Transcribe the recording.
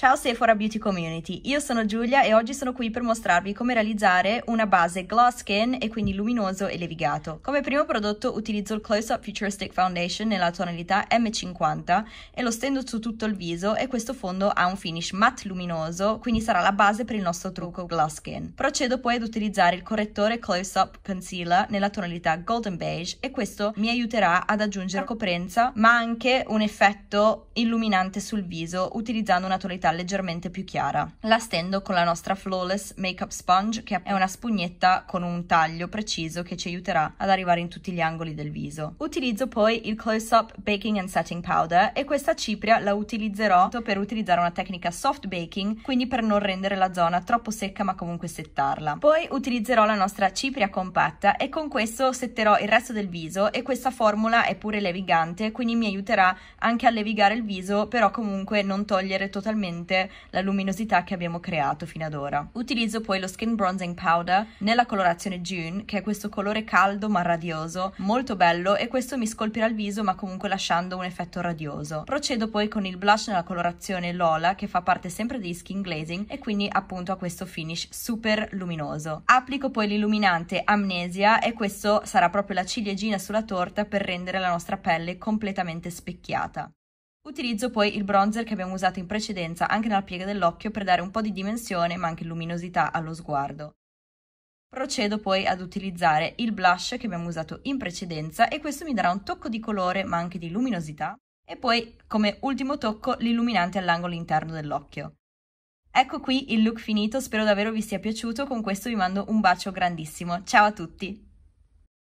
Ciao Sephora Beauty Community, io sono Giulia e oggi sono qui per mostrarvi come realizzare una base gloss skin e quindi luminoso e levigato. Come primo prodotto utilizzo il Close Up Futuristic Foundation nella tonalità M50 e lo stendo su tutto il viso e questo fondo ha un finish matte luminoso, quindi sarà la base per il nostro trucco gloss skin. Procedo poi ad utilizzare il correttore Close Up Concealer nella tonalità Golden Beige e questo mi aiuterà ad aggiungere coprenza ma anche un effetto illuminante sul viso utilizzando una tonalità tonalità leggermente più chiara. La stendo con la nostra Flawless Makeup Sponge che è una spugnetta con un taglio preciso che ci aiuterà ad arrivare in tutti gli angoli del viso. Utilizzo poi il Close Up Baking and Setting Powder e questa cipria la utilizzerò per utilizzare una tecnica soft baking quindi per non rendere la zona troppo secca ma comunque settarla. Poi utilizzerò la nostra cipria compatta e con questo setterò il resto del viso e questa formula è pure levigante quindi mi aiuterà anche a levigare il viso però comunque non togliere totalmente leggermente la luminosità che abbiamo creato fino ad ora. Utilizzo poi lo Skin Bronzing Powder nella colorazione June, che è questo colore caldo ma radioso, molto bello e questo mi scolpirà il viso ma comunque lasciando un effetto radioso. Procedo poi con il blush nella colorazione Lola, che fa parte sempre di Skin Glazing e quindi appunto ha questo finish super luminoso. Applico poi l'illuminante Amnesia e questo sarà proprio la ciliegina sulla torta per rendere la nostra pelle completamente specchiata. Utilizzo poi il bronzer che abbiamo usato in precedenza anche nella piega dell'occhio per dare un po' di dimensione ma anche luminosità allo sguardo. Procedo poi ad utilizzare il blush che abbiamo usato in precedenza e questo mi darà un tocco di colore ma anche di luminosità e poi come ultimo tocco l'illuminante all'angolo interno dell'occhio. Ecco qui il look finito, spero davvero vi sia piaciuto, con questo vi mando un bacio grandissimo, ciao a tutti!